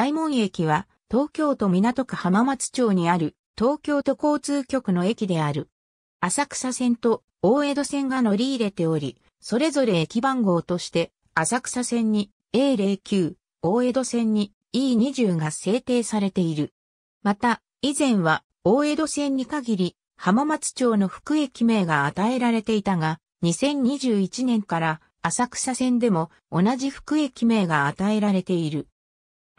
大門駅は東京都港区浜松町にある東京都交通局の駅である。浅草線と大江戸線が乗り入れており、それぞれ駅番号として浅草線に A09、大江戸線に E20 が制定されている。また、以前は大江戸線に限り浜松町の福駅名が与えられていたが、2021年から浅草線でも同じ福駅名が与えられている。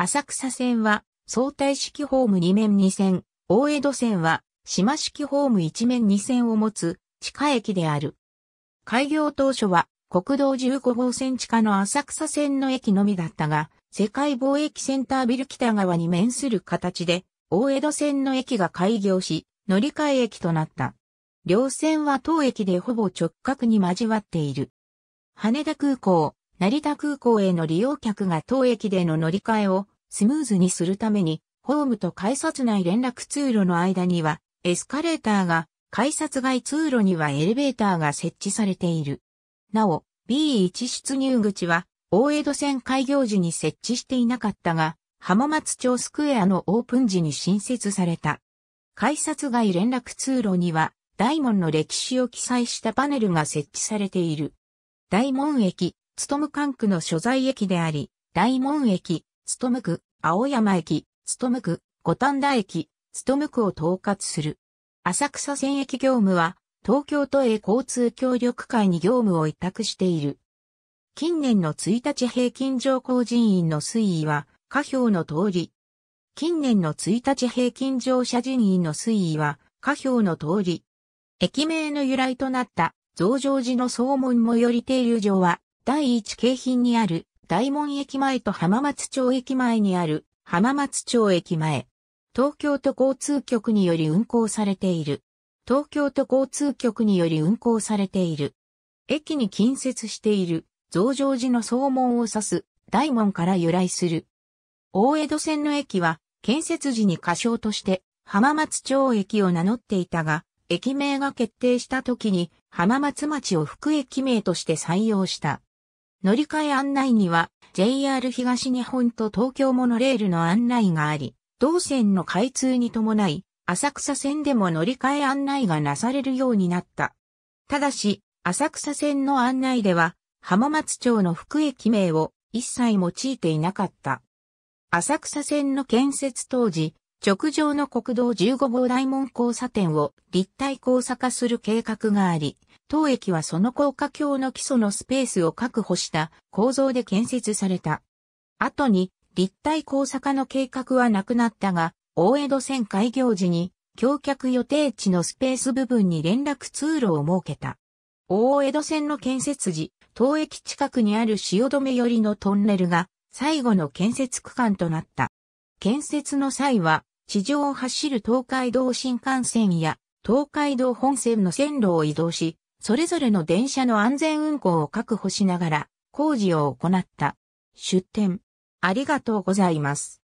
浅草線は相対式ホーム2面2線、大江戸線は島式ホーム1面2線を持つ地下駅である。開業当初は国道15号線地下の浅草線の駅のみだったが、世界貿易センタービル北側に面する形で、大江戸線の駅が開業し、乗り換え駅となった。両線は当駅でほぼ直角に交わっている。羽田空港、成田空港への利用客が当駅での乗り換えをスムーズにするために、ホームと改札内連絡通路の間には、エスカレーターが、改札外通路にはエレベーターが設置されている。なお、B1 出入口は、大江戸線開業時に設置していなかったが、浜松町スクエアのオープン時に新設された。改札外連絡通路には、大門の歴史を記載したパネルが設置されている。大門駅、つとむ管区の所在駅であり、大門駅、務区、青山駅、務区、五反田駅、務区を統括する。浅草線駅業務は、東京都営交通協力会に業務を委託している。近年の1日平均乗降人員の推移は、下表の通り。近年の1日平均乗車人員の推移は、下表の通り。駅名の由来となった、増上寺の総門最寄り停留場は、第一京浜にある、大門駅前と浜松町駅前にある浜松町駅前。東京都交通局により運行されている。東京都交通局により運行されている。駅に近接している増上寺の総門を指す大門から由来する。大江戸線の駅は建設時に仮称として浜松町駅を名乗っていたが、駅名が決定した時に浜松町を副駅名として採用した。乗り換え案内には JR 東日本と東京モノレールの案内があり、同線の開通に伴い、浅草線でも乗り換え案内がなされるようになった。ただし、浅草線の案内では、浜松町の福駅名を一切用いていなかった。浅草線の建設当時、直上の国道15号大門交差点を立体交差化する計画があり、当駅はその高架橋の基礎のスペースを確保した構造で建設された。後に立体高坂の計画はなくなったが、大江戸線開業時に橋脚予定地のスペース部分に連絡通路を設けた。大江戸線の建設時、当駅近くにある汐留寄りのトンネルが最後の建設区間となった。建設の際は、地上を走る東海道新幹線や東海道本線の線路を移動し、それぞれの電車の安全運行を確保しながら工事を行った。出展。ありがとうございます。